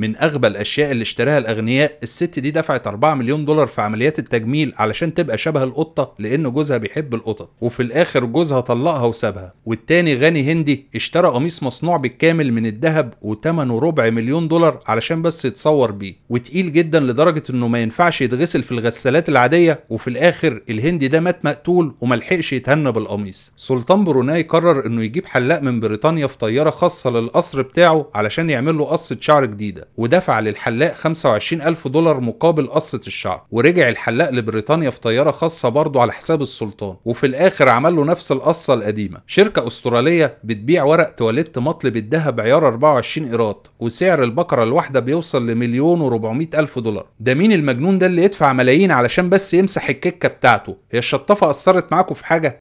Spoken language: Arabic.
من اغبى الاشياء اللي اشتراها الاغنياء الست دي دفعت 4 مليون دولار في عمليات التجميل علشان تبقى شبه القطه لان جوزها بيحب القطط وفي الاخر جوزها طلقها وسابها والتاني غني هندي اشترى قميص مصنوع بالكامل من الذهب وتمنه ربع مليون دولار علشان بس يتصور بيه وتقيل جدا لدرجه انه ما ينفعش يتغسل في الغسالات العاديه وفي الاخر الهندي ده مات مقتول وملحقش يتهنى بالقميص سلطان بروناي قرر انه يجيب حلاق من بريطانيا في طياره خاصه للقصر بتاعه علشان يعمل له قصه شعر جديده ودفع للحلاق 25 ألف دولار مقابل قصة الشعر ورجع الحلاق لبريطانيا في طيارة خاصة برضه على حساب السلطان وفي الآخر عمل له نفس القصة القديمة شركة أسترالية بتبيع ورق تواليت مطلب الذهب عيار 24 إيراد وسعر البقرة الواحدة بيوصل لمليون و400 ألف دولار ده مين المجنون ده اللي يدفع ملايين علشان بس يمسح الكيكة بتاعته هي الشطافة أثرت معاكم في حاجة